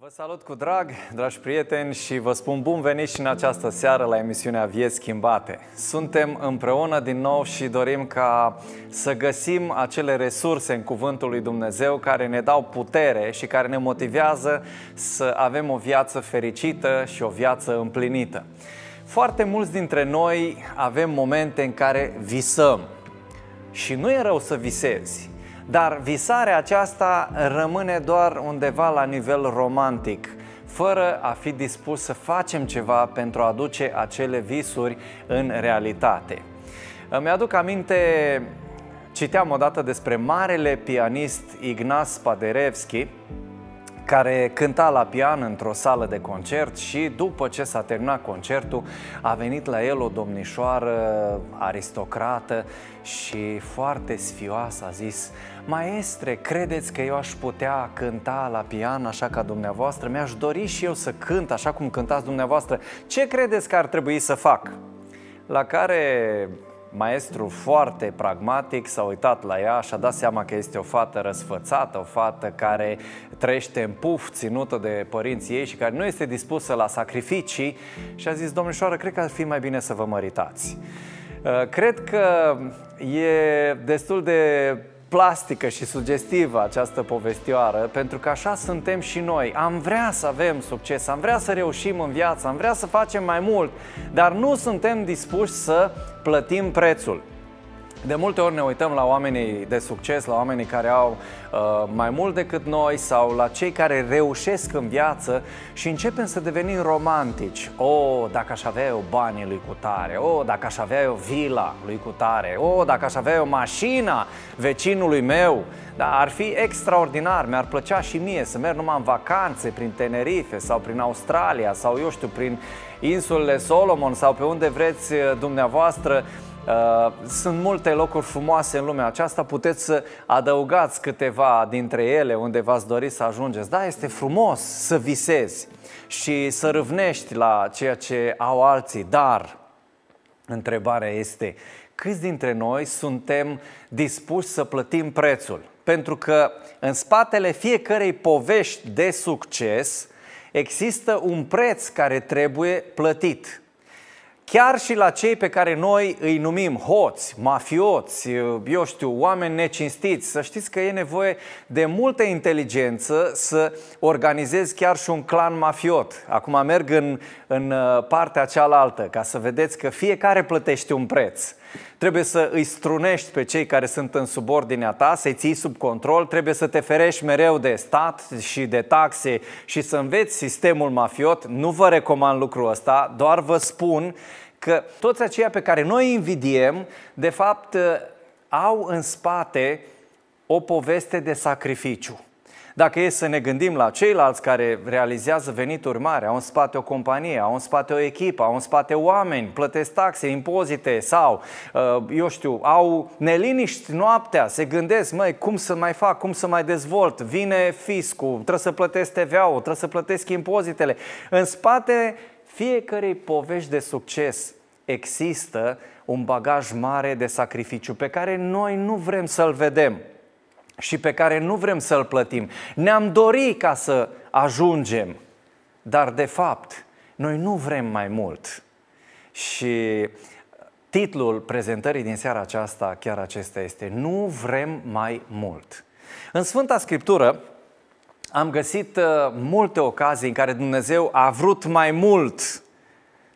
Vă salut cu drag, dragi prieteni, și vă spun bun venit și în această seară la emisiunea Vieți Schimbate. Suntem împreună din nou și dorim ca să găsim acele resurse în Cuvântul lui Dumnezeu care ne dau putere și care ne motivează să avem o viață fericită și o viață împlinită. Foarte mulți dintre noi avem momente în care visăm și nu e rău să visezi, dar visarea aceasta rămâne doar undeva la nivel romantic fără a fi dispus să facem ceva pentru a aduce acele visuri în realitate. Îmi aduc aminte Citeam odată despre marele pianist Ignaz Paderewski, care cânta la pian într-o sală de concert și după ce s-a terminat concertul a venit la el o domnișoară aristocrată și foarte sfioasă a zis Maestre, credeți că eu aș putea cânta la pian așa ca dumneavoastră? Mi-aș dori și eu să cânt așa cum cântați dumneavoastră. Ce credeți că ar trebui să fac? La care maestru foarte pragmatic s-a uitat la ea și a dat seama că este o fată răsfățată, o fată care trăiește în puf, ținută de părinții ei și care nu este dispusă la sacrificii și a zis, domnișoară, cred că ar fi mai bine să vă măritați. Cred că e destul de plastică și sugestivă această povestioară, pentru că așa suntem și noi. Am vrea să avem succes, am vrea să reușim în viață, am vrea să facem mai mult, dar nu suntem dispuși să plătim prețul. De multe ori ne uităm la oamenii de succes, la oamenii care au uh, mai mult decât noi sau la cei care reușesc în viață și începem să devenim romantici. O, oh, dacă aș avea eu banii lui Cutare, o, oh, dacă aș avea eu vila lui Cutare, o, oh, dacă aș avea eu mașina vecinului meu, da, ar fi extraordinar, mi-ar plăcea și mie să merg numai în vacanțe prin Tenerife sau prin Australia sau eu știu, prin insulele Solomon sau pe unde vreți uh, dumneavoastră Uh, sunt multe locuri frumoase în lumea aceasta, puteți să adăugați câteva dintre ele unde v-ați dori să ajungeți. Da, este frumos să visezi și să râvnești la ceea ce au alții, dar întrebarea este câți dintre noi suntem dispuși să plătim prețul? Pentru că în spatele fiecărei povești de succes există un preț care trebuie plătit chiar și la cei pe care noi îi numim hoți, mafioți, eu știu, oameni necinstiți, să știți că e nevoie de multă inteligență să organizezi chiar și un clan mafiot. Acum merg în, în uh, partea cealaltă, ca să vedeți că fiecare plătește un preț trebuie să îi strunești pe cei care sunt în subordinea ta, să-i ții sub control, trebuie să te ferești mereu de stat și de taxe și să înveți sistemul mafiot. Nu vă recomand lucrul ăsta, doar vă spun că toți aceia pe care noi invidiem, de fapt, au în spate o poveste de sacrificiu. Dacă e să ne gândim la ceilalți care realizează venituri mari, au în spate o companie, au în spate o echipă, au în spate oameni, plătesc taxe, impozite sau, uh, eu știu, au neliniști noaptea, se gândesc, măi, cum să mai fac, cum să mai dezvolt, vine fiscul, trebuie să plătesc TVA-ul, trebuie să plătesc impozitele. În spate fiecarei povești de succes există un bagaj mare de sacrificiu pe care noi nu vrem să-l vedem și pe care nu vrem să-l plătim. Ne-am dorit ca să ajungem, dar de fapt noi nu vrem mai mult. Și uh, titlul prezentării din seara aceasta, chiar acesta este, Nu vrem mai mult. În Sfânta Scriptură am găsit uh, multe ocazii în care Dumnezeu a vrut mai mult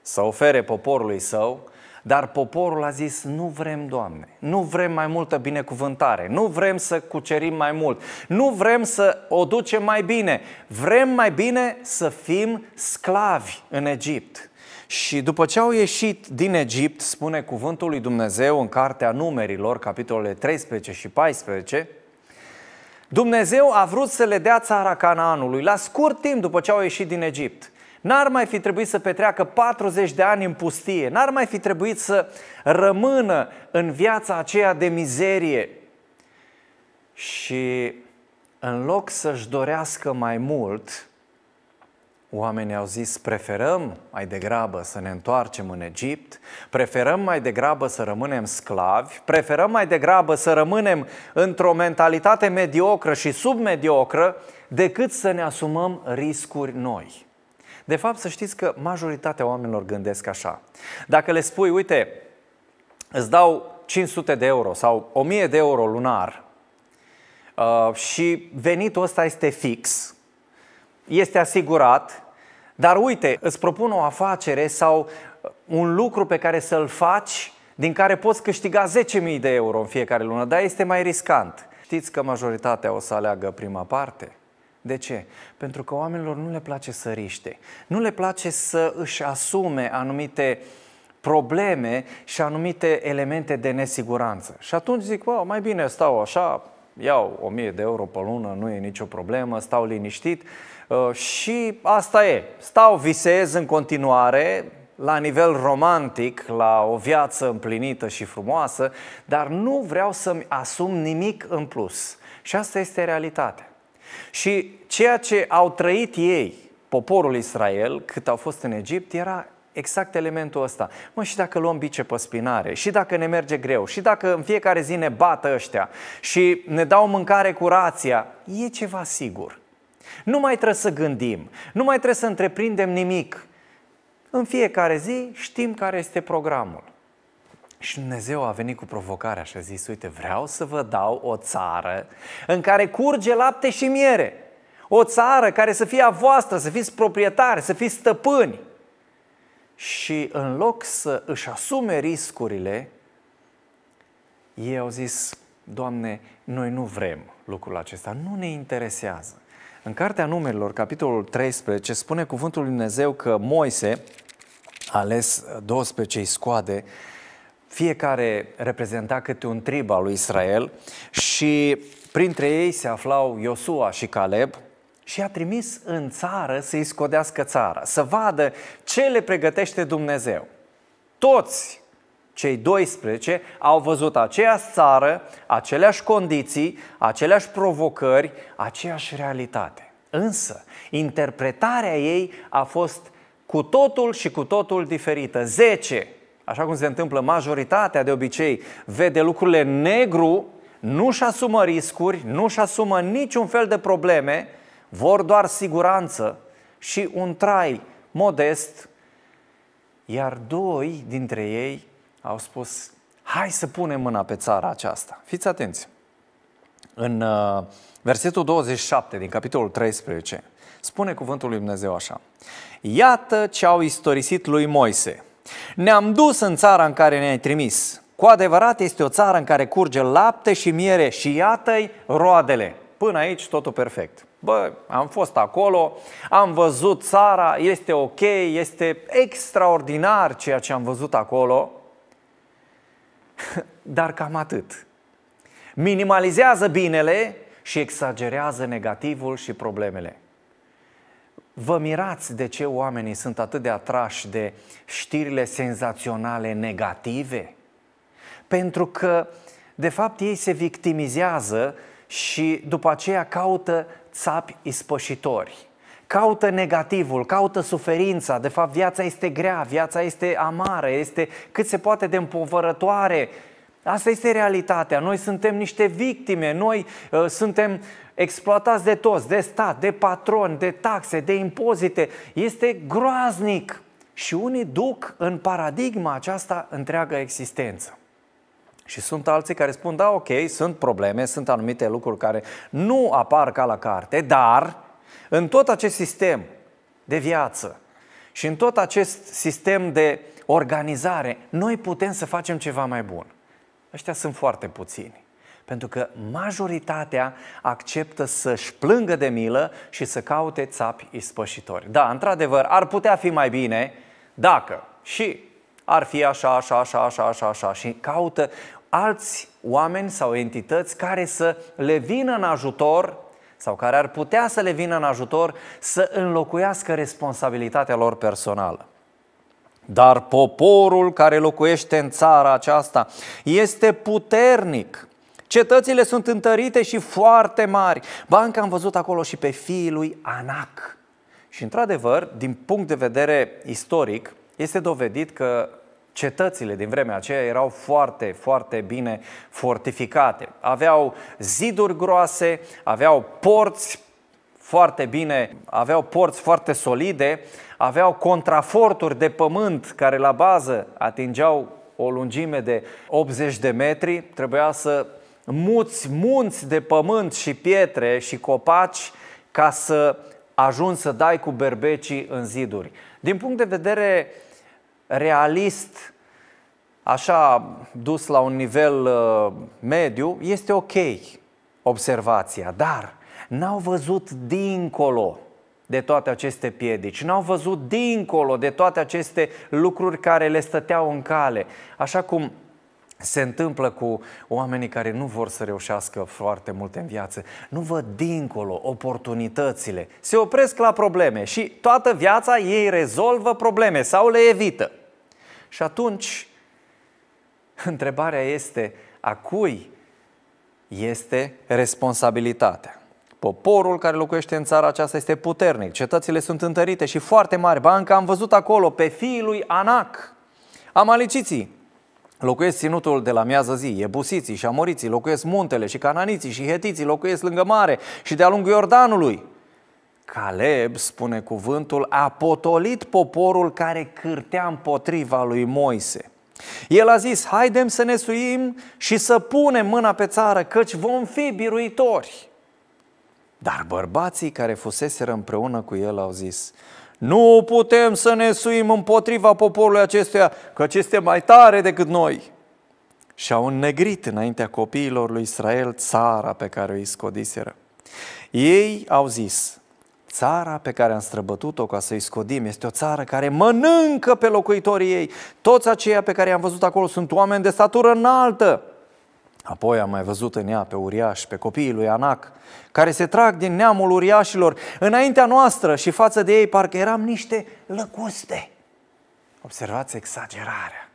să ofere poporului său, dar poporul a zis, nu vrem, Doamne, nu vrem mai multă binecuvântare, nu vrem să cucerim mai mult, nu vrem să o ducem mai bine, vrem mai bine să fim sclavi în Egipt. Și după ce au ieșit din Egipt, spune cuvântul lui Dumnezeu în Cartea Numerilor, capitolele 13 și 14, Dumnezeu a vrut să le dea țara Canaanului la scurt timp după ce au ieșit din Egipt. N-ar mai fi trebuit să petreacă 40 de ani în pustie, n-ar mai fi trebuit să rămână în viața aceea de mizerie. Și în loc să-și dorească mai mult, Oamenii au zis, preferăm mai degrabă să ne întoarcem în Egipt, preferăm mai degrabă să rămânem sclavi, preferăm mai degrabă să rămânem într-o mentalitate mediocră și submediocră, decât să ne asumăm riscuri noi. De fapt, să știți că majoritatea oamenilor gândesc așa. Dacă le spui, uite, îți dau 500 de euro sau 1000 de euro lunar uh, și venitul ăsta este fix, este asigurat, dar uite, îți propun o afacere sau un lucru pe care să-l faci din care poți câștiga 10.000 de euro în fiecare lună, dar este mai riscant. Știți că majoritatea o să aleagă prima parte? De ce? Pentru că oamenilor nu le place să riște, nu le place să își asume anumite probleme și anumite elemente de nesiguranță. Și atunci zic, wow, mai bine stau așa, iau 1000 de euro pe lună, nu e nicio problemă, stau liniștit uh, și asta e. Stau, visez în continuare, la nivel romantic, la o viață împlinită și frumoasă, dar nu vreau să-mi asum nimic în plus. Și asta este realitatea. Și ceea ce au trăit ei, poporul Israel, cât au fost în Egipt, era exact elementul ăsta. Mă, și dacă luăm bice pe spinare, și dacă ne merge greu, și dacă în fiecare zi ne bată ăștia și ne dau mâncare cu rația, e ceva sigur. Nu mai trebuie să gândim, nu mai trebuie să întreprindem nimic. În fiecare zi știm care este programul. Și Dumnezeu a venit cu provocarea și a zis, uite, vreau să vă dau o țară în care curge lapte și miere. O țară care să fie a voastră, să fiți proprietari, să fiți stăpâni. Și în loc să își asume riscurile, ei au zis, Doamne, noi nu vrem lucrul acesta, nu ne interesează. În Cartea Numerilor, capitolul 13, spune cuvântul Lui Dumnezeu că Moise, ales 12 scoade, fiecare reprezenta câte un trib al lui Israel și printre ei se aflau Iosua și Caleb și a trimis în țară să-i scodească țara, să vadă ce le pregătește Dumnezeu. Toți cei 12 au văzut aceeași țară, aceleași condiții, aceleași provocări, aceeași realitate. Însă, interpretarea ei a fost cu totul și cu totul diferită. 10 așa cum se întâmplă majoritatea de obicei, vede lucrurile negru, nu-și asumă riscuri, nu-și asumă niciun fel de probleme, vor doar siguranță și un trai modest, iar doi dintre ei au spus, hai să punem mâna pe țara aceasta. Fiți atenți! În uh, versetul 27 din capitolul 13 spune cuvântul lui Dumnezeu așa. Iată ce au istorisit lui Moise – ne-am dus în țara în care ne-ai trimis. Cu adevărat este o țară în care curge lapte și miere și iată-i roadele. Până aici totul perfect. Bă, am fost acolo, am văzut țara, este ok, este extraordinar ceea ce am văzut acolo, dar cam atât. Minimalizează binele și exagerează negativul și problemele. Vă mirați de ce oamenii sunt atât de atrași de știrile senzaționale negative? Pentru că, de fapt, ei se victimizează și după aceea caută țapi ispășitori. Caută negativul, caută suferința, de fapt viața este grea, viața este amară, este cât se poate de împovărătoare Asta este realitatea. Noi suntem niște victime, noi uh, suntem exploatați de toți, de stat, de patroni, de taxe, de impozite. Este groaznic. Și unii duc în paradigma aceasta întreaga existență. Și sunt alții care spun, da, ok, sunt probleme, sunt anumite lucruri care nu apar ca la carte, dar în tot acest sistem de viață și în tot acest sistem de organizare, noi putem să facem ceva mai bun ăștia sunt foarte puțini. Pentru că majoritatea acceptă să-și plângă de milă și să caute țapi ispășitori. Da, într-adevăr, ar putea fi mai bine dacă și ar fi așa, așa, așa, așa, așa, așa și caută alți oameni sau entități care să le vină în ajutor sau care ar putea să le vină în ajutor să înlocuiască responsabilitatea lor personală. Dar poporul care locuiește în țara aceasta este puternic. Cetățile sunt întărite și foarte mari. Banca am văzut acolo și pe fiii lui Anac. Și într-adevăr, din punct de vedere istoric, este dovedit că cetățile din vremea aceea erau foarte, foarte bine fortificate. Aveau ziduri groase, aveau porți foarte bine, aveau porți foarte solide, aveau contraforturi de pământ care la bază atingeau o lungime de 80 de metri, trebuia să muți munți de pământ și pietre și copaci ca să ajungi să dai cu berbecii în ziduri. Din punct de vedere realist, așa dus la un nivel uh, mediu, este ok observația, dar n-au văzut dincolo de toate aceste piedici, n-au văzut dincolo de toate aceste lucruri care le stăteau în cale. Așa cum se întâmplă cu oamenii care nu vor să reușească foarte mult în viață. Nu văd dincolo oportunitățile. Se opresc la probleme și toată viața ei rezolvă probleme sau le evită. Și atunci, întrebarea este a cui este responsabilitatea? Poporul care locuiește în țara aceasta este puternic, cetățile sunt întărite și foarte mari. Ba, încă am văzut acolo pe fiul lui Anac, amaliciții, Locuiesc ținutul de la miază zi, ebusiții și amoriții, locuiesc muntele și cananiții și hetiții, locuiesc lângă mare și de-a lungul Iordanului. Caleb, spune cuvântul, a potolit poporul care cârtea împotriva lui Moise. El a zis, haidem să ne suim și să punem mâna pe țară, căci vom fi biruitori. Dar bărbații care fuseseră împreună cu el au zis, nu putem să ne suim împotriva poporului acestuia, că este mai tare decât noi. Și au înnegrit înaintea copiilor lui Israel țara pe care o iscodiseră. Ei au zis, țara pe care am străbătut-o ca să-i scodim este o țară care mănâncă pe locuitorii ei. Toți aceia pe care i-am văzut acolo sunt oameni de statură înaltă. Apoi am mai văzut în ea pe uriaș, pe copiii lui Anac, care se trag din neamul uriașilor înaintea noastră și față de ei parcă eram niște lăcuste. Observați exagerarea.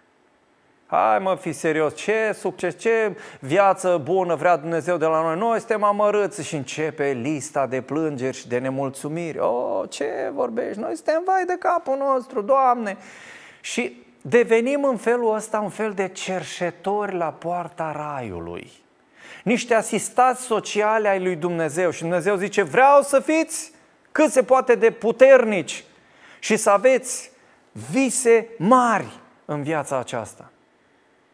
Hai mă, fi serios, ce succes, ce viață bună vrea Dumnezeu de la noi. Noi suntem amărâți și începe lista de plângeri și de nemulțumiri. O, oh, ce vorbești, noi suntem vai de capul nostru, Doamne. Și Devenim în felul ăsta un fel de cerșetori la poarta raiului. Niște asistați sociale ai lui Dumnezeu și Dumnezeu zice vreau să fiți cât se poate de puternici și să aveți vise mari în viața aceasta.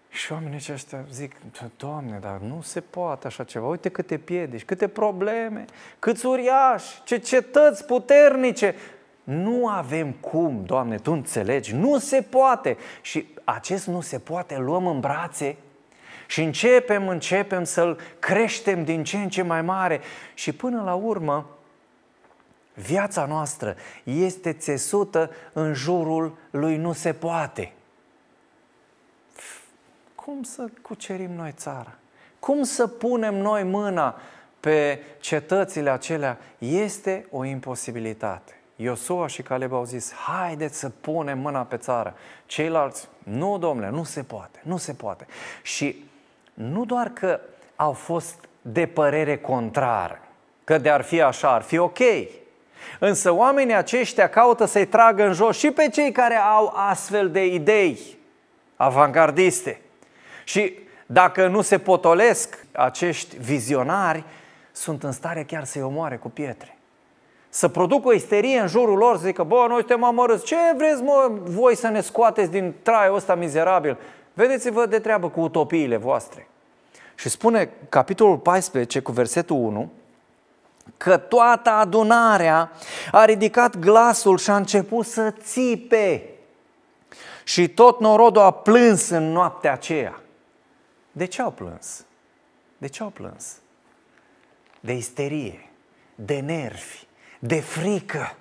Și oamenii aceștia zic, Doamne, dar nu se poate așa ceva. Uite câte piedici, câte probleme, câți uriași, ce cetăți puternice. Nu avem cum, Doamne, Tu înțelegi, nu se poate. Și acest nu se poate luăm în brațe și începem, începem să-l creștem din ce în ce mai mare și până la urmă viața noastră este țesută în jurul lui nu se poate. Cum să cucerim noi țara? Cum să punem noi mâna pe cetățile acelea? Este o imposibilitate. Iosua și Caleb au zis, haideți să punem mâna pe țară. Ceilalți, nu domnule, nu se poate, nu se poate. Și nu doar că au fost de părere contrară, că de-ar fi așa, ar fi ok, Însă oamenii aceștia caută să-i tragă în jos și pe cei care au astfel de idei avangardiste. Și dacă nu se potolesc, acești vizionari sunt în stare chiar să-i omoare cu pietre să producă o isterie în jurul lor, să zică, bă, noi suntem amărâți, ce vreți, mă, voi să ne scoateți din traiul ăsta mizerabil? Vedeți-vă de treabă cu utopiile voastre. Și spune capitolul 14 cu versetul 1 că toată adunarea a ridicat glasul și a început să țipe. Și tot norodul a plâns în noaptea aceea. De ce au plâns? De ce au plâns? De isterie, de nervi, de frică.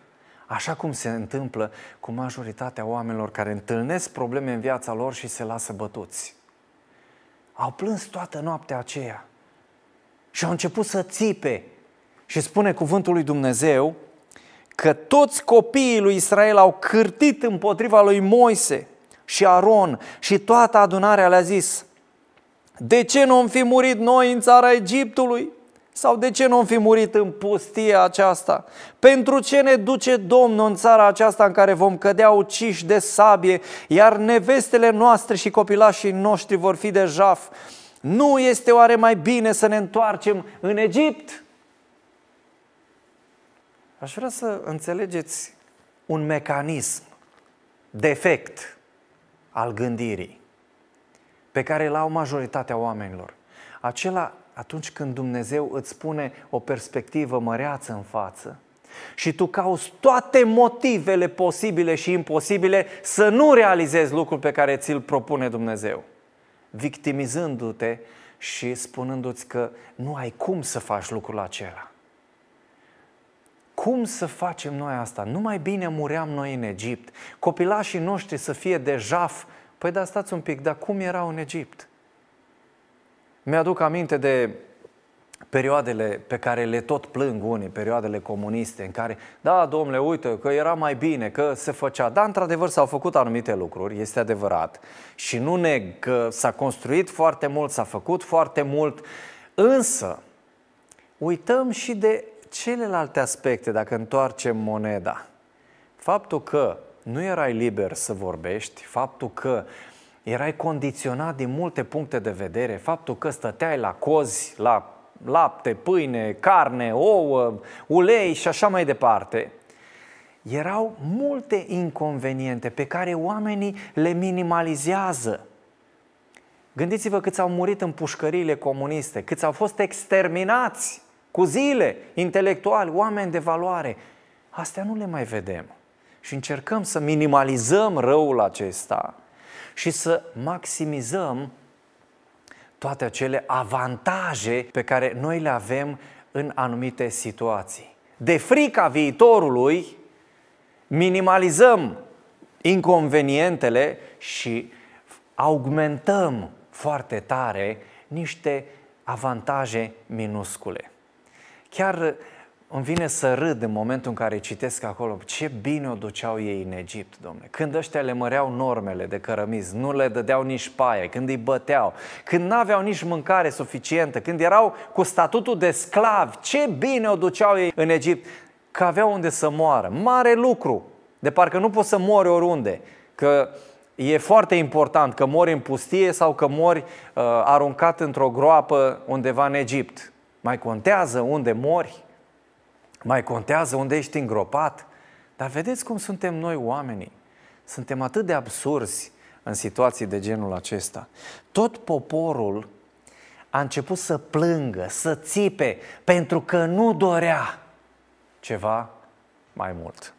Așa cum se întâmplă cu majoritatea oamenilor care întâlnesc probleme în viața lor și se lasă bătuți. Au plâns toată noaptea aceea și au început să țipe. Și spune cuvântul lui Dumnezeu că toți copiii lui Israel au cârtit împotriva lui Moise și Aron și toată adunarea le-a zis, de ce nu am fi murit noi în țara Egiptului? Sau de ce nu am fi murit în pustia aceasta? Pentru ce ne duce Domnul în țara aceasta în care vom cădea uciși de sabie, iar nevestele noastre și copilașii noștri vor fi de jaf? Nu este oare mai bine să ne întoarcem în Egipt? Aș vrea să înțelegeți un mecanism defect al gândirii pe care l-au majoritatea oamenilor. Acela atunci când Dumnezeu îți spune o perspectivă măreață în față și tu cauți toate motivele posibile și imposibile să nu realizezi lucrul pe care ți-l propune Dumnezeu, victimizându-te și spunându-ți că nu ai cum să faci lucrul acela. Cum să facem noi asta? Nu mai bine muream noi în Egipt, copilașii noștri să fie de jaf. Păi da, stați un pic, dar cum erau în Egipt? Mi-aduc aminte de perioadele pe care le tot plâng unii, perioadele comuniste, în care, da, domnule, uite, că era mai bine, că se făcea. Da, într-adevăr, s-au făcut anumite lucruri, este adevărat. Și nu neg că s-a construit foarte mult, s-a făcut foarte mult, însă uităm și de celelalte aspecte, dacă întoarcem moneda. Faptul că nu erai liber să vorbești, faptul că uh, erai condiționat din multe puncte de vedere. Faptul că stăteai la cozi, la lapte, pâine, carne, ouă, ulei și așa mai departe, erau multe inconveniente pe care oamenii le minimalizează. Gândiți-vă câți au murit în pușcăriile comuniste, câți au fost exterminați cu zile, intelectuali, oameni de valoare. Astea nu le mai vedem. Și încercăm să minimalizăm răul acesta și să maximizăm toate acele avantaje pe care noi le avem în anumite situații. De frica viitorului, minimalizăm inconvenientele și augmentăm foarte tare niște avantaje minuscule. Chiar îmi vine să râd în momentul în care citesc acolo ce bine o duceau ei în Egipt, Domne. Când ăștia le măreau normele de cărămiz, nu le dădeau nici paie, când îi băteau, când n-aveau nici mâncare suficientă, când erau cu statutul de sclav, ce bine o duceau ei în Egipt, că aveau unde să moară. Mare lucru! De parcă nu poți să mori oriunde, că e foarte important că mori în pustie sau că mori uh, aruncat într-o groapă undeva în Egipt. Mai contează unde mori? mai contează unde ești îngropat. Dar vedeți cum suntem noi oamenii. Suntem atât de absurzi în situații de genul acesta. Tot poporul a început să plângă, să țipe, pentru că nu dorea ceva mai mult.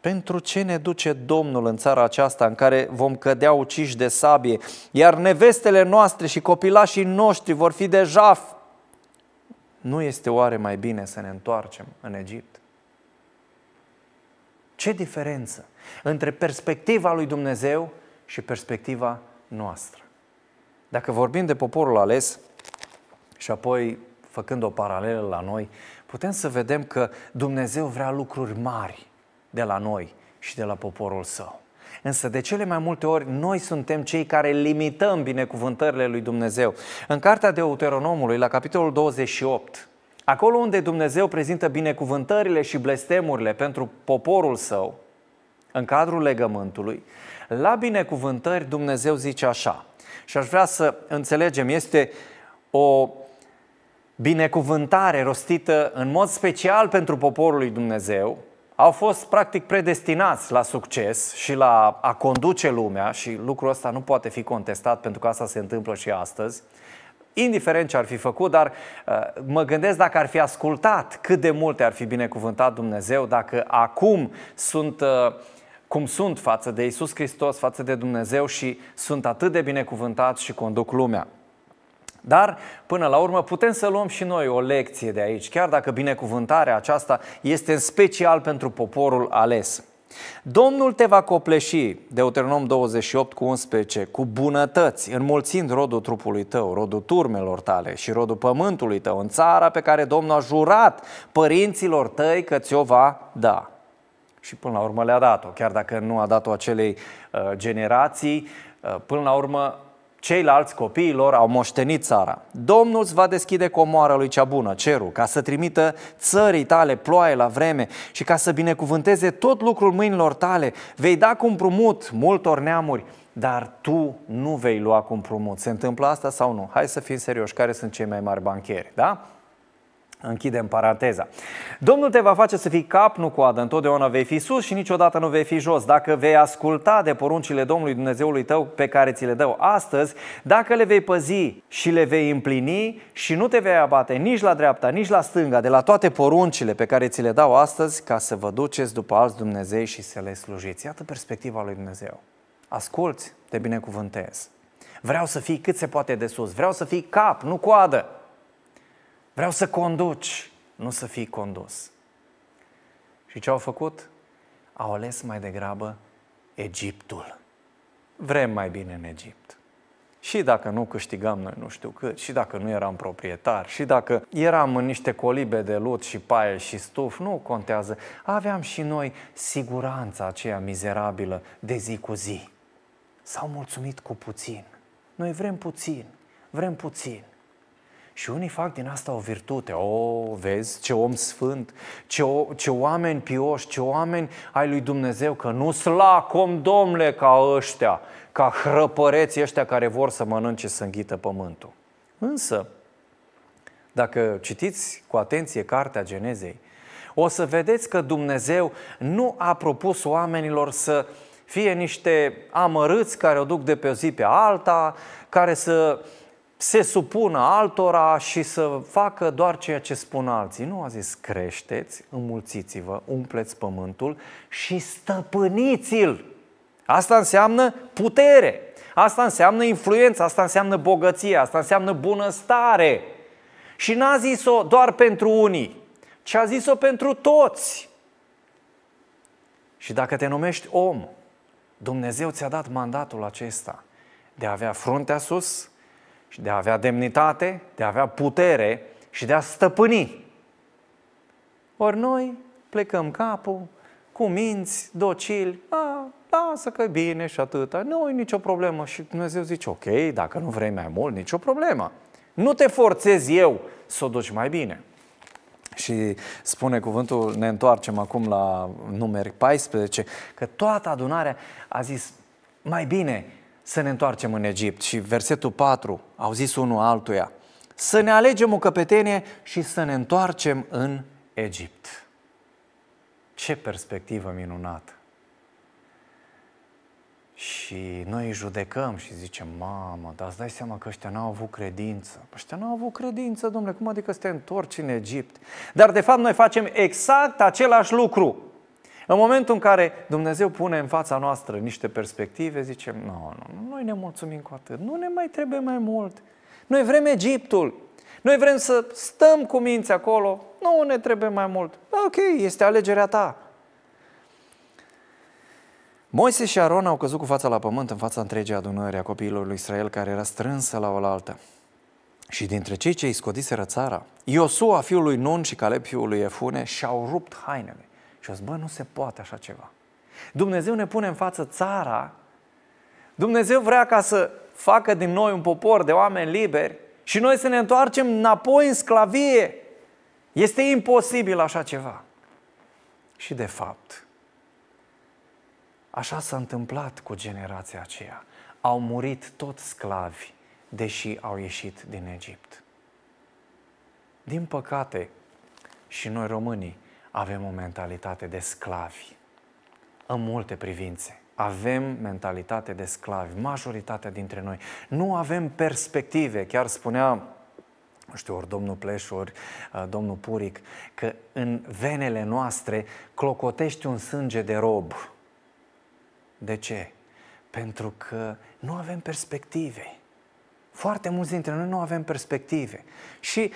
Pentru ce ne duce Domnul în țara aceasta în care vom cădea uciși de sabie, iar nevestele noastre și copilașii noștri vor fi de jaf? nu este oare mai bine să ne întoarcem în Egipt? Ce diferență între perspectiva lui Dumnezeu și perspectiva noastră? Dacă vorbim de poporul ales și apoi făcând o paralelă la noi, putem să vedem că Dumnezeu vrea lucruri mari de la noi și de la poporul său. Însă de cele mai multe ori noi suntem cei care limităm binecuvântările lui Dumnezeu. În cartea Deuteronomului, la capitolul 28, acolo unde Dumnezeu prezintă binecuvântările și blestemurile pentru poporul său, în cadrul legământului, la binecuvântări Dumnezeu zice așa. Și aș vrea să înțelegem, este o binecuvântare rostită în mod special pentru poporul lui Dumnezeu, au fost practic predestinați la succes și la a conduce lumea și lucrul ăsta nu poate fi contestat pentru că asta se întâmplă și astăzi indiferent ce ar fi făcut, dar uh, mă gândesc dacă ar fi ascultat cât de multe ar fi binecuvântat Dumnezeu, dacă acum sunt uh, cum sunt față de Isus Hristos, față de Dumnezeu și sunt atât de binecuvântați și conduc lumea. Dar, până la urmă, putem să luăm și noi o lecție de aici, chiar dacă binecuvântarea aceasta este în special pentru poporul ales. Domnul te va copleși, Deuteronom 28 cu 11, cu bunătăți, înmulțind rodul trupului tău, rodul turmelor tale și rodul pământului tău, în țara pe care Domnul a jurat părinților tăi că ți-o va da. Și până la urmă le-a dat-o, chiar dacă nu a dat-o acelei uh, generații, uh, până la urmă Ceilalți copiii lor au moștenit țara. Domnul îți va deschide comoara lui cea bună, cerul, ca să trimită țării tale ploaie la vreme și ca să binecuvânteze tot lucrul mâinilor tale. Vei da cu împrumut multor neamuri, dar tu nu vei lua cu împrumut. Se întâmplă asta sau nu? Hai să fim serioși, care sunt cei mai mari bancheri, da? Închidem paranteza. Domnul te va face să fii cap, nu coadă, întotdeauna vei fi sus și niciodată nu vei fi jos. Dacă vei asculta de poruncile Domnului Dumnezeului tău pe care ți le dau astăzi, dacă le vei păzi și le vei împlini și nu te vei abate nici la dreapta, nici la stânga, de la toate poruncile pe care ți le dau astăzi, ca să vă duceți după alți Dumnezei și să le slujiți. Iată perspectiva lui Dumnezeu. Asculți, te binecuvântez. Vreau să fii cât se poate de sus, vreau să fii cap, nu coadă. Vreau să conduci, nu să fii condus. Și ce au făcut? Au ales mai degrabă Egiptul. Vrem mai bine în Egipt. Și dacă nu câștigam noi nu știu cât, și dacă nu eram proprietar, și dacă eram în niște colibe de lut și paie și stuf, nu contează. Aveam și noi siguranța aceea mizerabilă de zi cu zi. S-au mulțumit cu puțin. Noi vrem puțin, vrem puțin. Și unii fac din asta o virtute. O, vezi, ce om sfânt, ce, o, ce oameni pioși, ce oameni ai lui Dumnezeu, că nu slac om, domnule, ca ăștia, ca hrăpăreți ăștia care vor să mănânce să înghită pământul. Însă, dacă citiți cu atenție cartea Genezei, o să vedeți că Dumnezeu nu a propus oamenilor să fie niște amărâți care o duc de pe o zi pe alta, care să se supună altora și să facă doar ceea ce spun alții. Nu a zis creșteți, înmulțiți-vă, umpleți pământul și stăpâniți-l. Asta înseamnă putere, asta înseamnă influență, asta înseamnă bogăție, asta înseamnă bunăstare. Și n-a zis-o doar pentru unii, ci a zis-o pentru toți. Și dacă te numești om, Dumnezeu ți-a dat mandatul acesta de a avea fruntea sus, și de a avea demnitate, de a avea putere și de a stăpâni. Ori noi plecăm capul cu minți, docili, a, lasă că bine și atâta, nu e nicio problemă. Și Dumnezeu zice, ok, dacă nu vrei mai mult, nicio problemă. Nu te forțez eu să o duci mai bine. Și spune cuvântul, ne întoarcem acum la numeri 14, că toată adunarea a zis, mai bine, să ne întoarcem în Egipt. Și versetul 4, au zis unul altuia, să ne alegem o căpetenie și să ne întoarcem în Egipt. Ce perspectivă minunată! Și noi îi judecăm și zicem, mamă, dar îți dai seama că ăștia n-au avut credință. Păi ăștia n-au avut credință, domnule, cum adică să te întorci în Egipt? Dar de fapt noi facem exact același lucru. În momentul în care Dumnezeu pune în fața noastră niște perspective, zicem, nu, no, nu, noi ne mulțumim cu atât, nu ne mai trebuie mai mult. Noi vrem Egiptul, noi vrem să stăm cu minți acolo, nu ne trebuie mai mult. Da, ok, este alegerea ta. Moise și Aron au căzut cu fața la pământ în fața întregii adunări a copiilor lui Israel care era strânsă la oaltă. Și dintre cei ce îi scodiseră țara, Iosua, fiul lui Nun și Caleb, fiul lui Efune, și-au rupt hainele și o zis, bă, nu se poate așa ceva. Dumnezeu ne pune în față țara, Dumnezeu vrea ca să facă din noi un popor de oameni liberi și noi să ne întoarcem înapoi în sclavie. Este imposibil așa ceva. Și de fapt, așa s-a întâmplat cu generația aceea. Au murit tot sclavi, deși au ieșit din Egipt. Din păcate, și noi românii avem o mentalitate de sclavi. În multe privințe. Avem mentalitate de sclavi, majoritatea dintre noi. Nu avem perspective. Chiar spunea nu știu, ori domnul Pleș, ori uh, domnul Puric, că în venele noastre clocotești un sânge de rob. De ce? Pentru că nu avem perspective. Foarte mulți dintre noi nu avem perspective. Și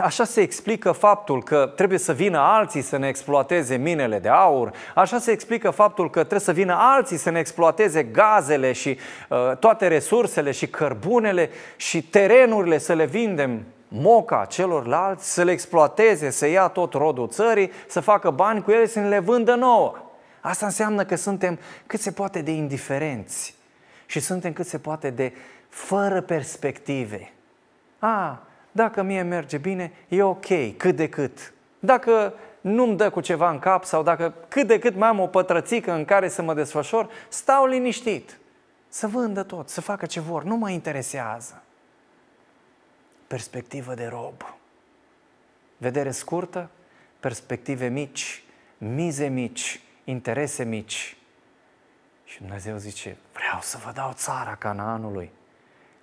Așa se explică faptul că trebuie să vină alții să ne exploateze minele de aur, așa se explică faptul că trebuie să vină alții să ne exploateze gazele și uh, toate resursele și cărbunele și terenurile să le vindem moca celorlalți, să le exploateze, să ia tot rodul țării, să facă bani cu ele, să ne le vândă nouă. Asta înseamnă că suntem cât se poate de indiferenți și suntem cât se poate de fără perspective. A, ah, dacă mie merge bine, e ok, cât de cât. Dacă nu-mi dă cu ceva în cap sau dacă cât de cât mai am o pătrățică în care să mă desfășor, stau liniștit. Să vândă tot, să facă ce vor, nu mă interesează. Perspectivă de rob. Vedere scurtă, perspective mici, mize mici, interese mici. Și Dumnezeu zice, vreau să vă dau țara Canaanului.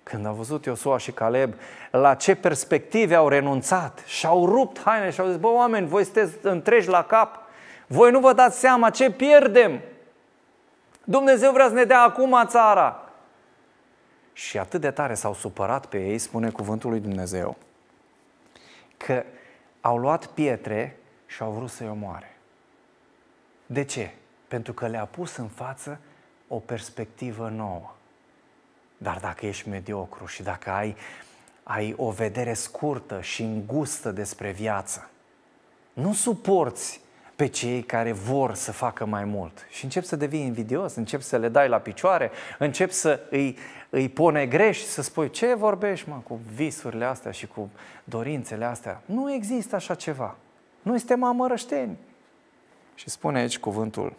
Când au văzut Iosua și Caleb la ce perspective au renunțat și au rupt hainele și au zis, bă oameni, voi sunteți întregi la cap, voi nu vă dați seama ce pierdem. Dumnezeu vrea să ne dea acum țara. Și atât de tare s-au supărat pe ei, spune cuvântul lui Dumnezeu, că au luat pietre și au vrut să-i omoare. De ce? Pentru că le-a pus în față o perspectivă nouă. Dar dacă ești mediocru și dacă ai, ai o vedere scurtă și îngustă despre viață, nu suporți pe cei care vor să facă mai mult. Și încep să devii invidios, încep să le dai la picioare, încep să îi, îi și să spui ce vorbești, mă, cu visurile astea și cu dorințele astea. Nu există așa ceva. Noi suntem amărășteni. Și spune aici cuvântul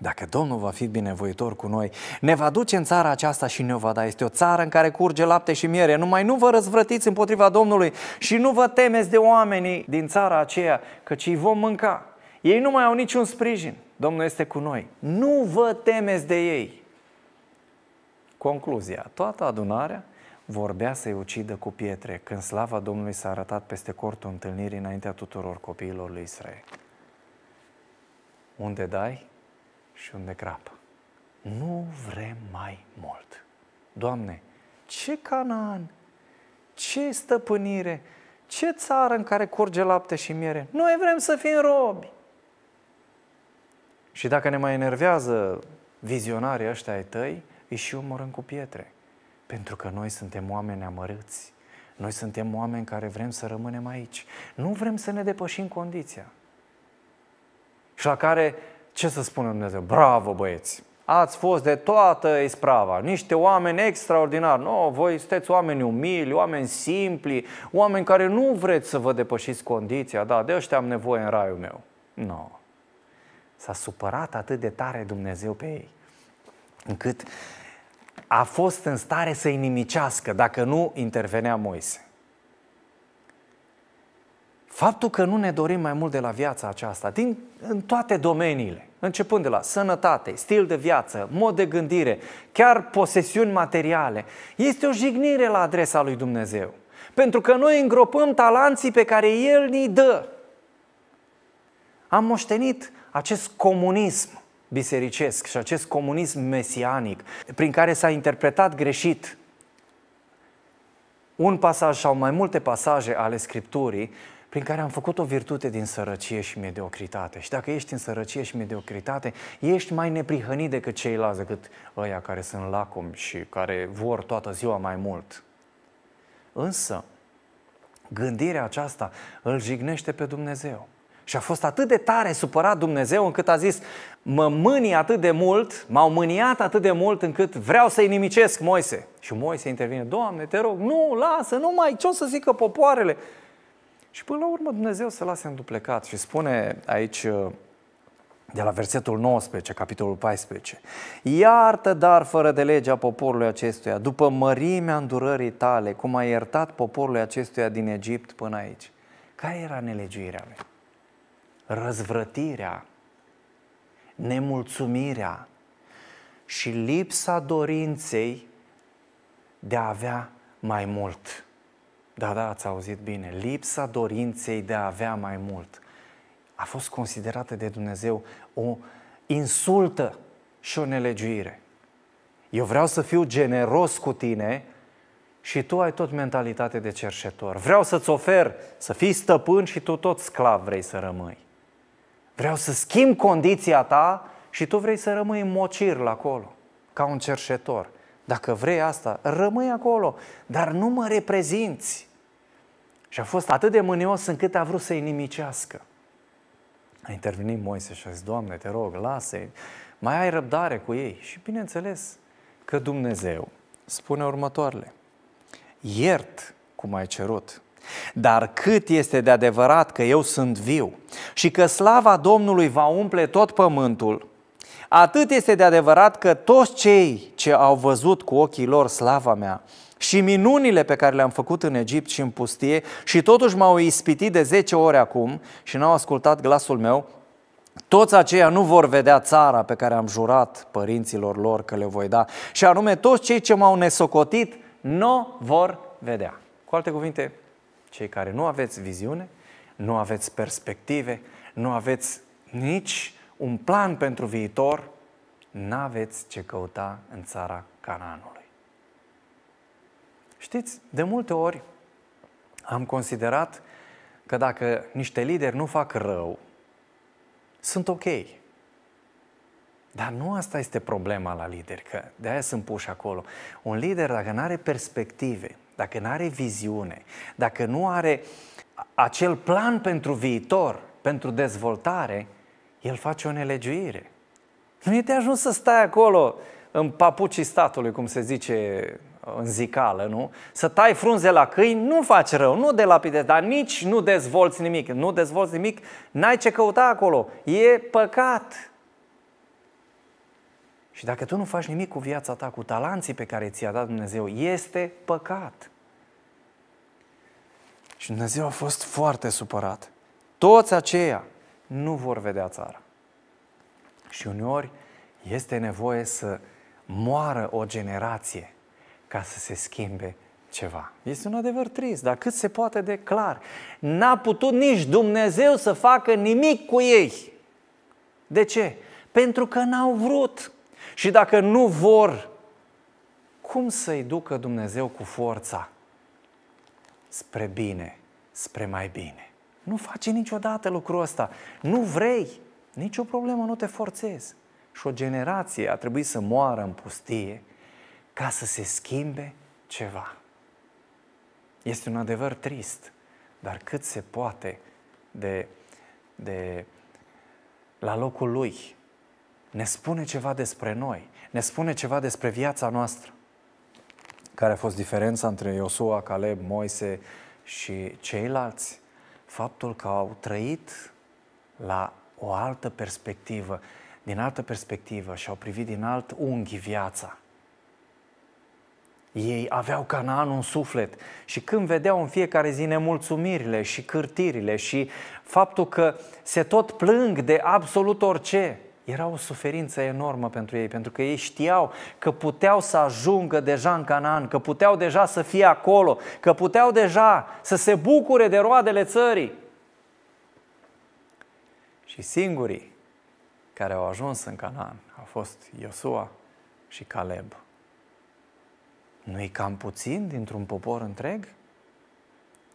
dacă Domnul va fi binevoitor cu noi, ne va duce în țara aceasta și ne va da. Este o țară în care curge lapte și miere. Numai nu vă răzvrătiți împotriva Domnului și nu vă temeți de oamenii din țara aceea, căci îi vom mânca. Ei nu mai au niciun sprijin. Domnul este cu noi. Nu vă temeți de ei. Concluzia. Toată adunarea vorbea să-i ucidă cu pietre când slava Domnului s-a arătat peste cortul întâlnirii înaintea tuturor copiilor lui Israel. Unde dai, și un de Nu vrem mai mult. Doamne, ce Canaan, ce stăpânire, ce țară în care curge lapte și miere. Noi vrem să fim robi. Și dacă ne mai enervează vizionarii ăștia ai tăi, îi și omorâm cu pietre. Pentru că noi suntem oameni amărâți. Noi suntem oameni care vrem să rămânem aici. Nu vrem să ne depășim condiția. Și la care ce să spună Dumnezeu? Bravo, băieți! Ați fost de toată isprava, niște oameni extraordinari. No, voi sunteți oameni umili, oameni simpli, oameni care nu vreți să vă depășiți condiția. Da, de ăștia am nevoie în raiul meu. Nu. No. S-a supărat atât de tare Dumnezeu pe ei, încât a fost în stare să-i nimicească dacă nu intervenea Moise. Faptul că nu ne dorim mai mult de la viața aceasta, din, în toate domeniile, Începând de la sănătate, stil de viață, mod de gândire, chiar posesiuni materiale, este o jignire la adresa lui Dumnezeu. Pentru că noi îngropăm talanții pe care El ni dă. Am moștenit acest comunism bisericesc și acest comunism mesianic, prin care s-a interpretat greșit un pasaj sau mai multe pasaje ale Scripturii prin care am făcut o virtute din sărăcie și mediocritate. Și dacă ești în sărăcie și mediocritate, ești mai neprihănit decât ceilalți, decât ăia care sunt lacom și care vor toată ziua mai mult. Însă, gândirea aceasta îl jignește pe Dumnezeu. Și a fost atât de tare supărat Dumnezeu încât a zis, mă mânii atât de mult, m-au mâniat atât de mult încât vreau să-i nimicesc Moise. Și Moise intervine, Doamne, te rog, nu, lasă, nu mai, ce o să zică popoarele? Și până la urmă Dumnezeu se lasă înduplecat și spune aici uh, de la versetul 19, capitolul 14. Iartă dar fără de legea poporului acestuia, după mărimea îndurării tale, cum ai iertat poporului acestuia din Egipt până aici. Care era nelegiuirea mea? Răzvrătirea, nemulțumirea și lipsa dorinței de a avea mai mult. Da, da, ați auzit bine. Lipsa dorinței de a avea mai mult a fost considerată de Dumnezeu o insultă și o nelegiuire. Eu vreau să fiu generos cu tine și tu ai tot mentalitate de cerșetor. Vreau să-ți ofer să fii stăpân și tu tot sclav vrei să rămâi. Vreau să schimb condiția ta și tu vrei să rămâi mocir la acolo, ca un cerșetor. Dacă vrei asta, rămâi acolo, dar nu mă reprezinți. Și a fost atât de mânios încât a vrut să-i nimicească. A intervenit Moise și a zis, Doamne, te rog, lasă-i, mai ai răbdare cu ei. Și bineînțeles că Dumnezeu spune următoarele, iert cum ai cerut, dar cât este de adevărat că eu sunt viu și că slava Domnului va umple tot pământul, atât este de adevărat că toți cei ce au văzut cu ochii lor slava mea și minunile pe care le-am făcut în Egipt și în pustie și totuși m-au ispitit de 10 ore acum și n-au ascultat glasul meu, toți aceia nu vor vedea țara pe care am jurat părinților lor că le voi da. Și anume, toți cei ce m-au nesocotit nu vor vedea. Cu alte cuvinte, cei care nu aveți viziune, nu aveți perspective, nu aveți nici un plan pentru viitor, n-aveți ce căuta în țara Canaanului. Știți, de multe ori am considerat că dacă niște lideri nu fac rău, sunt ok. Dar nu asta este problema la lideri, că de aia sunt puși acolo. Un lider, dacă nu are perspective, dacă nu are viziune, dacă nu are acel plan pentru viitor, pentru dezvoltare, el face o nelegiuire. Nu e de ajuns să stai acolo în papucii statului, cum se zice în zicală, nu? Să tai frunze la câini nu faci rău, nu de lapide, dar nici nu dezvolți nimic. Nu dezvolți nimic, n-ai ce căuta acolo. E păcat. Și dacă tu nu faci nimic cu viața ta, cu talanții pe care ți-a dat Dumnezeu, este păcat. Și Dumnezeu a fost foarte supărat. Toți aceia nu vor vedea țara. Și uneori este nevoie să moară o generație ca să se schimbe ceva. Este un adevăr trist, dar cât se poate de clar. N-a putut nici Dumnezeu să facă nimic cu ei. De ce? Pentru că n-au vrut. Și dacă nu vor, cum să-i ducă Dumnezeu cu forța spre bine, spre mai bine? Nu face niciodată lucrul ăsta. Nu vrei. Nici o problemă, nu te forțezi. Și o generație a trebuit să moară în pustie ca să se schimbe ceva. Este un adevăr trist, dar cât se poate de, de la locul lui. Ne spune ceva despre noi, ne spune ceva despre viața noastră. Care a fost diferența între Iosua, Caleb, Moise și ceilalți? Faptul că au trăit la o altă perspectivă, din altă perspectivă și au privit din alt unghi viața. Ei aveau Canaan un suflet și când vedeau în fiecare zi nemulțumirile și cârtirile și faptul că se tot plâng de absolut orice, era o suferință enormă pentru ei, pentru că ei știau că puteau să ajungă deja în Canaan, că puteau deja să fie acolo, că puteau deja să se bucure de roadele țării. Și singurii care au ajuns în Canaan au fost Iosua și Caleb. Nu-i cam puțin dintr-un popor întreg?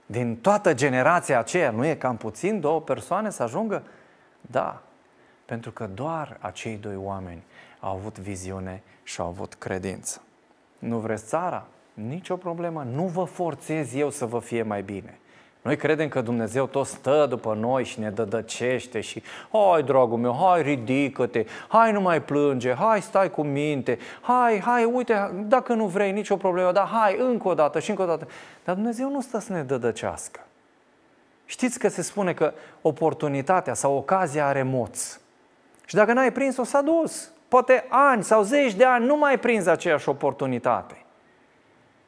Din toată generația aceea, nu e cam puțin două persoane să ajungă? Da, pentru că doar acei doi oameni au avut viziune și au avut credință. Nu vreți țara? Nicio problemă. Nu vă forțez eu să vă fie mai bine. Noi credem că Dumnezeu tot stă după noi și ne dădăcește și Hai, dragul meu, hai, ridică-te, hai, nu mai plânge, hai, stai cu minte, hai, hai, uite, dacă nu vrei nicio problemă, dar hai, încă o dată și încă o dată. Dar Dumnezeu nu stă să ne dădăcească. Știți că se spune că oportunitatea sau ocazia are moț. Și dacă n-ai prins-o, s-a dus. Poate ani sau zeci de ani nu mai prinzi aceeași oportunitate.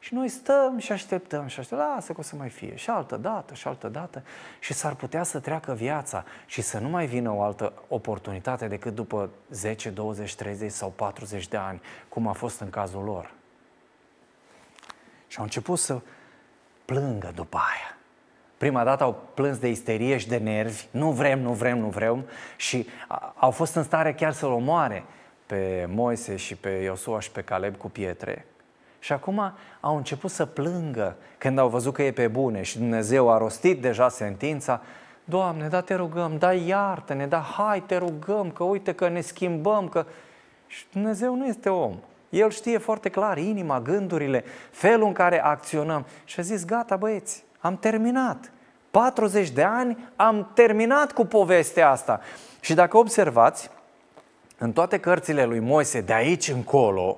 Și noi stăm și așteptăm și așteptăm, lasă că o să mai fie și altă dată și altă dată și s-ar putea să treacă viața și să nu mai vină o altă oportunitate decât după 10, 20, 30 sau 40 de ani, cum a fost în cazul lor. Și au început să plângă după aia. Prima dată au plâns de isterie și de nervi, nu vrem, nu vrem, nu vrem și au fost în stare chiar să-l omoare pe Moise și pe Iosua și pe Caleb cu pietre. Și acum au început să plângă când au văzut că e pe bune și Dumnezeu a rostit deja sentința. Doamne, da te rugăm, da iartă-ne, da hai te rugăm, că uite că ne schimbăm, că... Și Dumnezeu nu este om. El știe foarte clar inima, gândurile, felul în care acționăm. Și a zis, gata băieți, am terminat. 40 de ani am terminat cu povestea asta. Și dacă observați, în toate cărțile lui Moise, de aici încolo,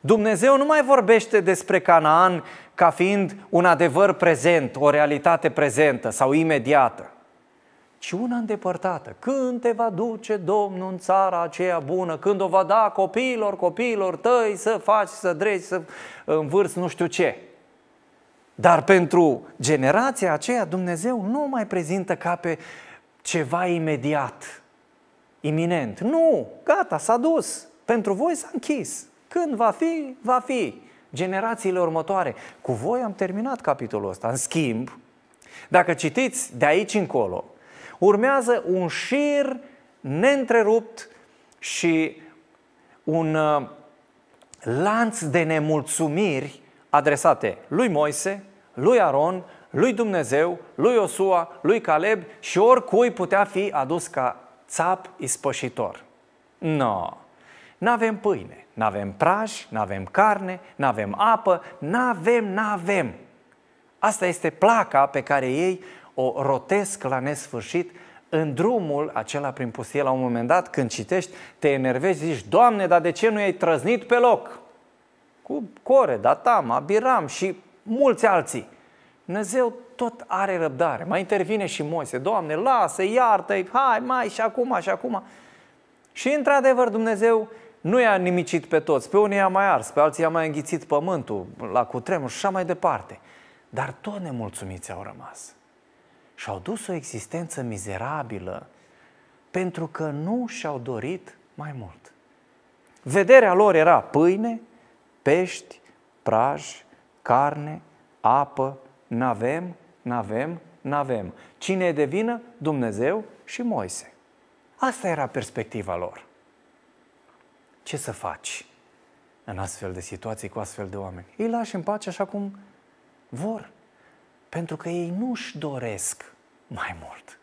Dumnezeu nu mai vorbește despre Canaan ca fiind un adevăr prezent, o realitate prezentă sau imediată, ci una îndepărtată. Când te va duce Domnul în țara aceea bună, când o va da copiilor, copiilor tăi să faci, să dregi, să învârți nu știu ce. Dar pentru generația aceea Dumnezeu nu mai prezintă ca pe ceva imediat, iminent. Nu, gata, s-a dus. Pentru voi s-a închis. Când va fi, va fi. Generațiile următoare. Cu voi am terminat capitolul ăsta. În schimb, dacă citiți de aici încolo, urmează un șir neîntrerupt și un uh, lanț de nemulțumiri adresate lui Moise, lui Aron, lui Dumnezeu, lui Osua, lui Caleb și oricui putea fi adus ca țap ispășitor. No, nu avem pâine. N-avem praj, n-avem carne, n-avem apă, n-avem, n-avem. Asta este placa pe care ei o rotesc la nesfârșit în drumul acela prin pustie, la un moment dat, când citești, te enervezi, zici, Doamne, dar de ce nu ai trăznit pe loc? Cu Core, Datam, Abiram și mulți alții. Dumnezeu tot are răbdare. Mai intervine și Moise. Doamne, lasă, iartă-i, hai, mai și acum, și acum. Și într-adevăr Dumnezeu nu i-a nimicit pe toți. Pe unii i-a mai ars, pe alții i-a mai înghițit pământul la cutremur și așa mai departe. Dar tot nemulțumiți au rămas. Și au dus o existență mizerabilă pentru că nu și-au dorit mai mult. Vederea lor era pâine, pești, praj, carne, apă, n-avem, n-avem, n-avem. Cine e de vină? Dumnezeu și Moise. Asta era perspectiva lor. Ce să faci în astfel de situații cu astfel de oameni? Îi lași în pace așa cum vor, pentru că ei nu-și doresc mai mult.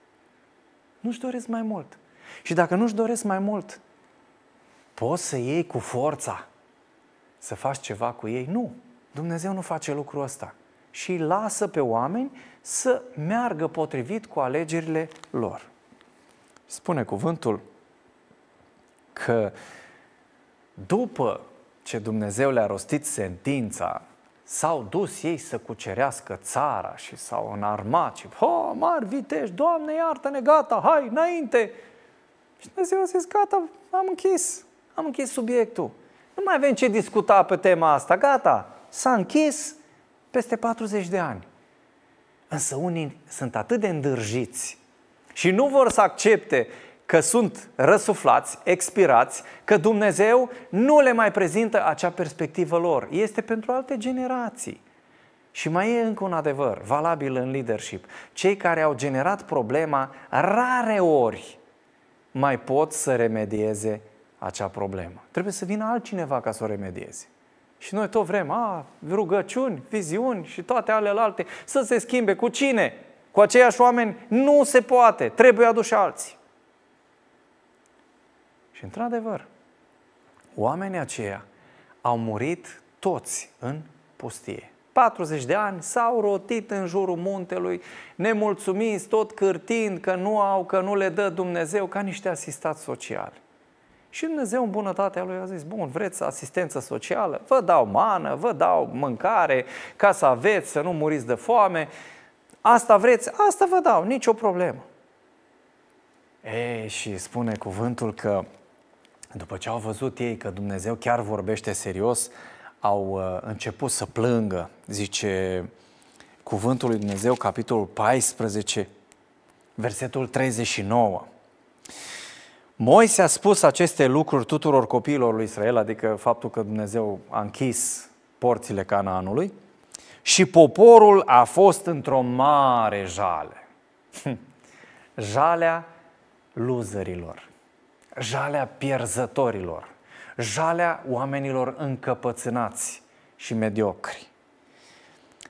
Nu-și doresc mai mult. Și dacă nu-și doresc mai mult, poți să iei cu forța să faci ceva cu ei? Nu. Dumnezeu nu face lucrul ăsta. Și îi lasă pe oameni să meargă potrivit cu alegerile lor. Spune cuvântul că uh, după ce Dumnezeu le-a rostit sentința, s-au dus ei să cucerească țara și s-au înarmat și, ho, mari vitești, Doamne, iartă-ne, gata, hai, înainte! Și Dumnezeu a zis, gata, am închis, am închis subiectul. Nu mai avem ce discuta pe tema asta, gata, s-a închis peste 40 de ani. Însă unii sunt atât de îndârjiți și nu vor să accepte că sunt răsuflați, expirați, că Dumnezeu nu le mai prezintă acea perspectivă lor. Este pentru alte generații. Și mai e încă un adevăr, valabil în leadership. Cei care au generat problema, rare ori mai pot să remedieze acea problemă. Trebuie să vină altcineva ca să o remedieze. Și noi tot vrem, a, rugăciuni, viziuni și toate alelalte, să se schimbe. Cu cine? Cu aceiași oameni? Nu se poate. Trebuie aduși alții. Și într-adevăr, oamenii aceia au murit toți în pustie. 40 de ani s-au rotit în jurul muntelui, nemulțumiți, tot cârtind că nu au, că nu le dă Dumnezeu, ca niște asistați sociali. Și Dumnezeu în bunătatea lui a zis, bun, vreți asistență socială? Vă dau mană, vă dau mâncare, ca să aveți, să nu muriți de foame. Asta vreți? Asta vă dau, nicio problemă. E, și spune cuvântul că după ce au văzut ei că Dumnezeu chiar vorbește serios, au uh, început să plângă, zice Cuvântul lui Dumnezeu, capitolul 14, versetul 39. Moise a spus aceste lucruri tuturor copiilor lui Israel, adică faptul că Dumnezeu a închis porțile Canaanului, și poporul a fost într-o mare jale. Hm. Jalea luzărilor jalea pierzătorilor, jalea oamenilor încăpățânați și mediocri.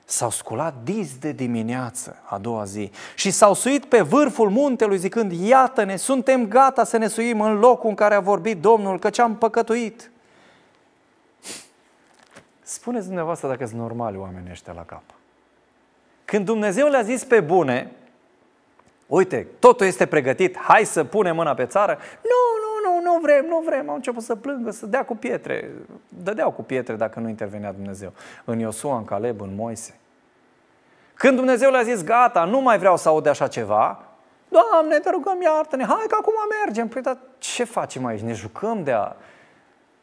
S-au sculat dis de dimineață, a doua zi, și s-au suit pe vârful muntelui zicând, iată-ne, suntem gata să ne suim în locul în care a vorbit Domnul, căci am păcătuit. Spuneți dumneavoastră dacă sunt normali oamenii ăștia la cap. Când Dumnezeu le-a zis pe bune, uite, totul este pregătit, hai să punem mâna pe țară, nu, nu vrem, nu vrem, au început să plângă, să dea cu pietre. Dădeau cu pietre dacă nu intervenea Dumnezeu. În Iosua, în Caleb, în Moise. Când Dumnezeu le-a zis, gata, nu mai vreau să aud de așa ceva, Doamne, te rugăm, iartă-ne, hai că acum mergem. Păi, dar ce facem aici? Ne jucăm de a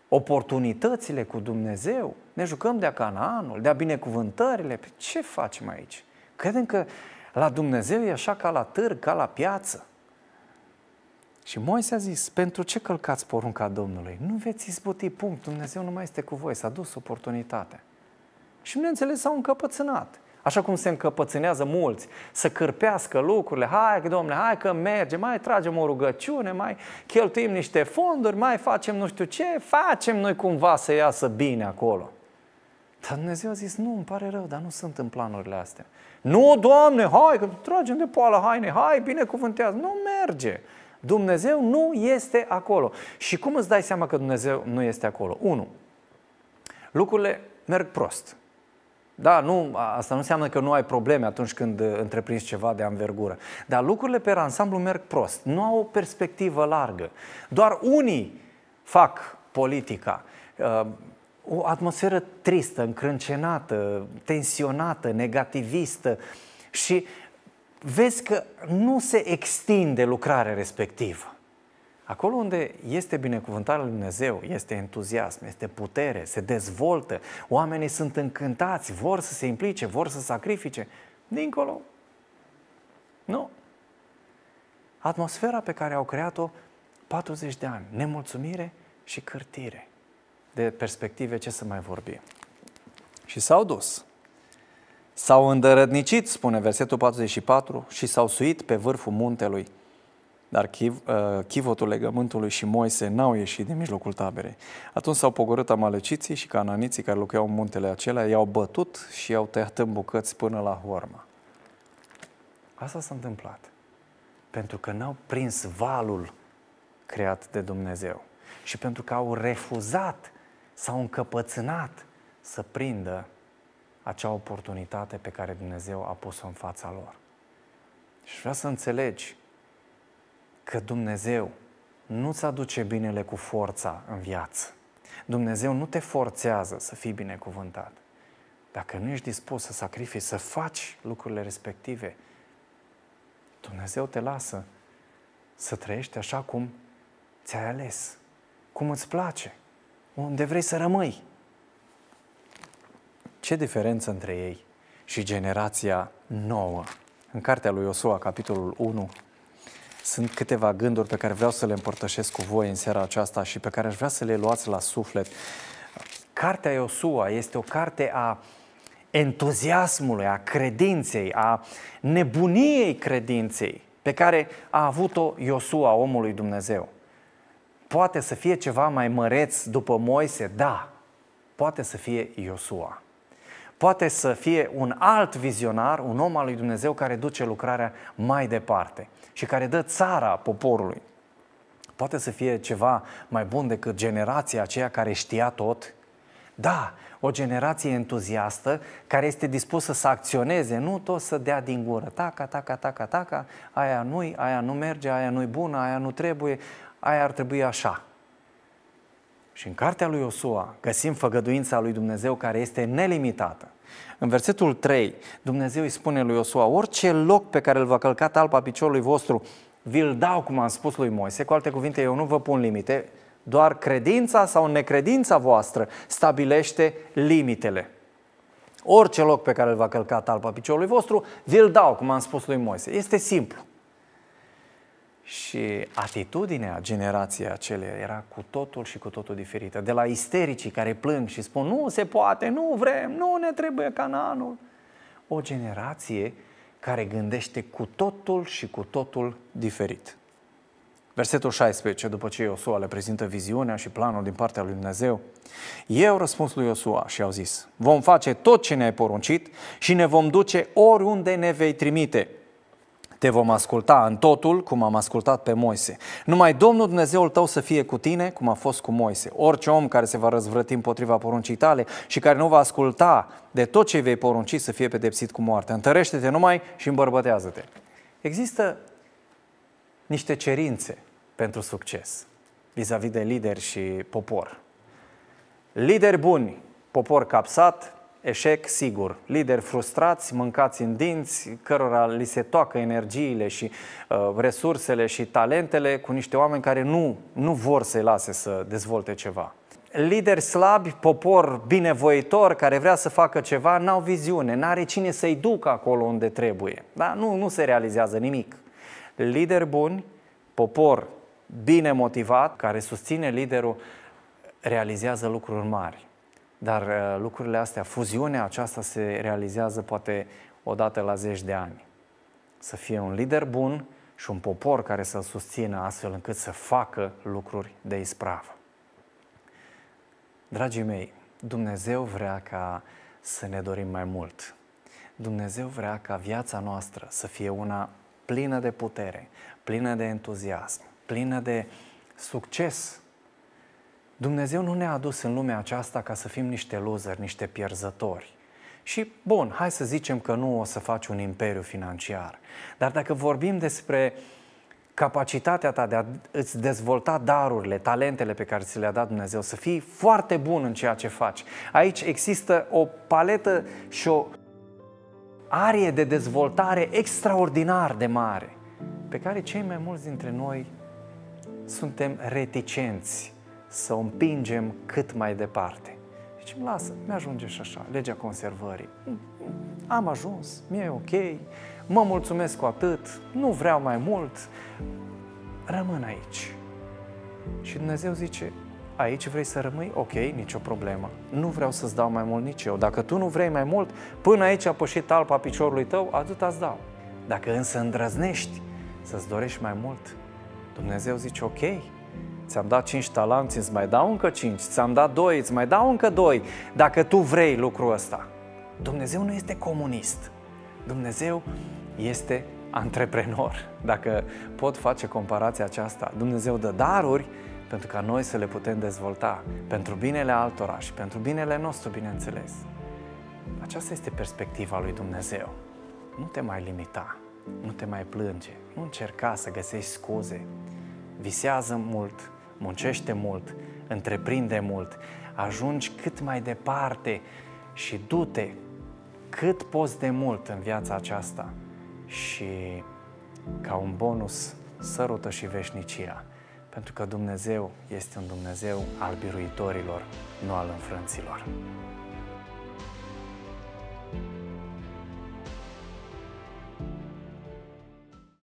oportunitățile cu Dumnezeu? Ne jucăm de-a Canaanul, de-a binecuvântările? Păi, ce facem aici? Credem că la Dumnezeu e așa ca la târg, ca la piață. Și Moise a zis, pentru ce călcați porunca Domnului? Nu veți izbuti, punct, Dumnezeu nu mai este cu voi, s-a dus oportunitatea. Și bineînțeles s-au încăpățânat. Așa cum se încăpățânează mulți, să cârpească lucrurile, hai că domnule, hai că merge, mai tragem o rugăciune, mai cheltuim niște fonduri, mai facem nu știu ce, facem noi cumva să iasă bine acolo. Dar Dumnezeu a zis, nu, îmi pare rău, dar nu sunt în planurile astea. Nu, Doamne, hai, că tragem de poală haine, hai, binecuvântează. Nu merge. Dumnezeu nu este acolo. Și cum îți dai seama că Dumnezeu nu este acolo? Unu. Lucrurile merg prost. Da, nu, asta nu înseamnă că nu ai probleme atunci când uh, întreprinzi ceva de anvergură. Dar lucrurile pe ansamblu merg prost. Nu au o perspectivă largă. Doar unii fac politica. Uh, o atmosferă tristă, încrâncenată, tensionată, negativistă. Și vezi că nu se extinde lucrarea respectivă. Acolo unde este binecuvântarea lui Dumnezeu, este entuziasm, este putere, se dezvoltă, oamenii sunt încântați, vor să se implice, vor să sacrifice, dincolo, nu. Atmosfera pe care au creat-o 40 de ani, nemulțumire și cârtire. De perspective, ce să mai vorbim? Și s-au dus. S-au îndărădnicit, spune versetul 44, și s-au suit pe vârful muntelui. Dar chiv, uh, chivotul legământului și Moise n-au ieșit din mijlocul taberei. Atunci s-au pogorât amaleciții și cananiții care locuiau în muntele acelea, i-au bătut și i-au tăiat în bucăți până la horma. Asta s-a întâmplat. Pentru că n-au prins valul creat de Dumnezeu. Și pentru că au refuzat, s-au încăpățânat să prindă acea oportunitate pe care Dumnezeu a pus-o în fața lor. Și vreau să înțelegi că Dumnezeu nu-ți aduce binele cu forța în viață. Dumnezeu nu te forțează să fii binecuvântat. Dacă nu ești dispus să sacrifici, să faci lucrurile respective, Dumnezeu te lasă să trăiești așa cum ți-ai ales, cum îți place, unde vrei să rămâi ce diferență între ei și generația nouă. În cartea lui Iosua, capitolul 1, sunt câteva gânduri pe care vreau să le împărtășesc cu voi în seara aceasta și pe care aș vrea să le luați la suflet. Cartea Iosua este o carte a entuziasmului, a credinței, a nebuniei credinței pe care a avut-o Iosua, omul lui Dumnezeu. Poate să fie ceva mai măreț după Moise? Da. Poate să fie Iosua poate să fie un alt vizionar, un om al lui Dumnezeu care duce lucrarea mai departe și care dă țara poporului. Poate să fie ceva mai bun decât generația aceea care știa tot. Da, o generație entuziastă care este dispusă să acționeze, nu tot să dea din gură, taca, taca, taca, taca, aia nu-i, aia nu merge, aia nu-i bună, aia nu trebuie, aia ar trebui așa. Și în cartea lui Osua găsim făgăduința lui Dumnezeu care este nelimitată. În versetul 3, Dumnezeu îi spune lui Iosua, orice loc pe care îl va călca talpa piciorului vostru, vi-l dau, cum am spus lui Moise, cu alte cuvinte, eu nu vă pun limite, doar credința sau necredința voastră stabilește limitele. Orice loc pe care îl va călca talpa piciorului vostru, vi-l dau, cum am spus lui Moise. Este simplu. Și atitudinea generației acelea era cu totul și cu totul diferită. De la istericii care plâng și spun nu se poate, nu vrem, nu ne trebuie Canaanul. O generație care gândește cu totul și cu totul diferit. Versetul 16, după ce Iosua le prezintă viziunea și planul din partea lui Dumnezeu, ei au răspuns lui Iosua și au zis, vom face tot ce ne-ai poruncit și ne vom duce oriunde ne vei trimite – te vom asculta în totul cum am ascultat pe Moise. Numai Domnul Dumnezeul tău să fie cu tine cum a fost cu Moise. Orice om care se va răzvrăti împotriva poruncii tale și care nu va asculta de tot ce vei porunci să fie pedepsit cu moartea. Întărește-te numai și îmbărbătează-te. Există niște cerințe pentru succes vis-a-vis de lideri și popor. Lideri buni, popor capsat, eșec sigur. Lideri frustrați, mâncați în dinți, cărora li se toacă energiile și uh, resursele și talentele cu niște oameni care nu, nu vor să-i lase să dezvolte ceva. Lideri slabi, popor binevoitor care vrea să facă ceva, n-au viziune, n-are cine să-i ducă acolo unde trebuie. Da? Nu, nu se realizează nimic. Lideri buni, popor bine motivat, care susține liderul, realizează lucruri mari. Dar uh, lucrurile astea, fuziunea aceasta se realizează poate odată la zeci de ani. Să fie un lider bun și un popor care să-l susțină astfel încât să facă lucruri de ispravă. Dragii mei, Dumnezeu vrea ca să ne dorim mai mult. Dumnezeu vrea ca viața noastră să fie una plină de putere, plină de entuziasm, plină de succes Dumnezeu nu ne-a adus în lumea aceasta ca să fim niște loseri, niște pierzători. Și bun, hai să zicem că nu o să faci un imperiu financiar. Dar dacă vorbim despre capacitatea ta de a îți dezvolta darurile, talentele pe care ți le-a dat Dumnezeu, să fii foarte bun în ceea ce faci. Aici există o paletă și o arie de dezvoltare extraordinar de mare, pe care cei mai mulți dintre noi suntem reticenți să o împingem cât mai departe. Deci, lasă, mi-ajunge și așa, legea conservării. Am ajuns, mi-e ok, mă mulțumesc cu atât, nu vreau mai mult, rămân aici. Și Dumnezeu zice, aici vrei să rămâi? Ok, nicio problemă. Nu vreau să-ți dau mai mult nici eu. Dacă tu nu vrei mai mult, până aici a pășit talpa piciorului tău, atât îți dau. Dacă însă îndrăznești să-ți dorești mai mult, Dumnezeu zice, ok, Ți-am dat 5 talanți, îți mai dau încă 5, ți-am dat 2, îți mai dau încă 2, dacă tu vrei lucrul ăsta. Dumnezeu nu este comunist. Dumnezeu este antreprenor, dacă pot face comparația aceasta. Dumnezeu dă daruri pentru ca noi să le putem dezvolta, pentru binele altora și pentru binele nostru, bineînțeles. Aceasta este perspectiva lui Dumnezeu. Nu te mai limita, nu te mai plânge, nu încerca să găsești scuze. Visează mult, muncește mult, întreprinde mult, ajungi cât mai departe și du-te cât poți de mult în viața aceasta și ca un bonus sărută și veșnicia, pentru că Dumnezeu este un Dumnezeu al biruitorilor, nu al înfrânților.